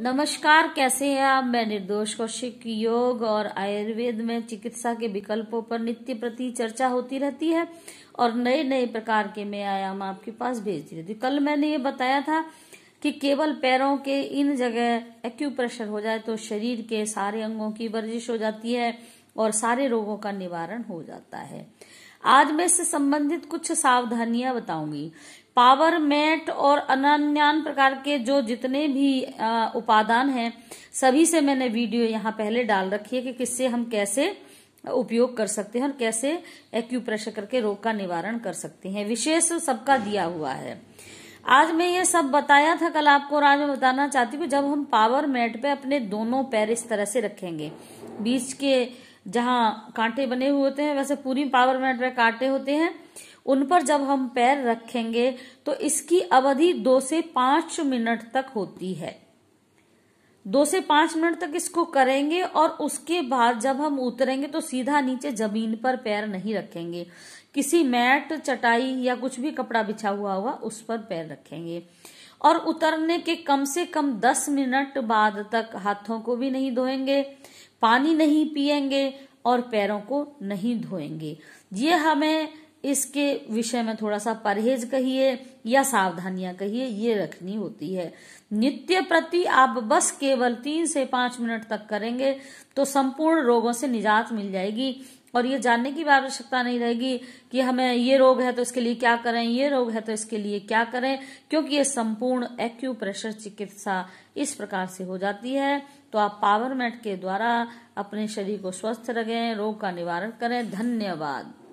नमस्कार कैसे हैं आप मैं निर्दोष कौशिक योग और आयुर्वेद में चिकित्सा के विकल्पों पर नित्य प्रति चर्चा होती रहती है और नए नए प्रकार के मैं आयाम आपके पास भेजती रहती कल मैंने ये बताया था कि केवल पैरों के इन जगह एक्यूप्रेशर हो जाए तो शरीर के सारे अंगों की वर्जिश हो जाती है और सारे रोगों का निवारण हो जाता है आज मैं इससे संबंधित कुछ सावधानियां बताऊंगी पावर मैट और अन्य प्रकार के जो जितने भी उपादान हैं सभी से मैंने वीडियो यहाँ पहले डाल रखी है कि किससे हम कैसे उपयोग कर सकते हैं और कैसे एक्यूप्रेशर करके रोग का निवारण कर सकते हैं विशेष सबका दिया हुआ है आज मैं ये सब बताया था कल आपको और आज मैं बताना चाहती हूँ जब हम पावर मैट पे अपने दोनों पैर इस तरह से रखेंगे बीच के जहाँ कांटे बने हुए होते हैं वैसे पूरी पावर मैट में कांटे होते हैं उन पर जब हम पैर रखेंगे तो इसकी अवधि दो से पांच मिनट तक होती है दो से पांच मिनट तक इसको करेंगे और उसके बाद जब हम उतरेंगे तो सीधा नीचे जमीन पर पैर नहीं रखेंगे किसी मैट चटाई या कुछ भी कपड़ा बिछा हुआ हुआ उस पर पैर रखेंगे और उतरने के कम से कम दस मिनट बाद तक हाथों को भी नहीं धोएंगे पानी नहीं पिएंगे और पैरों को नहीं धोएंगे ये हमें इसके विषय में थोड़ा सा परहेज कहिए या सावधानियां कहिए ये रखनी होती है नित्य प्रति आप बस केवल तीन से पांच मिनट तक करेंगे तो संपूर्ण रोगों से निजात मिल जाएगी और ये जानने की भी आवश्यकता नहीं रहेगी कि हमें ये रोग है तो इसके लिए क्या करें ये रोग है तो इसके लिए क्या करें क्योंकि ये संपूर्ण प्रेशर चिकित्सा इस प्रकार से हो जाती है तो आप पावर मेट के द्वारा अपने शरीर को स्वस्थ रखें रोग का निवारण करें धन्यवाद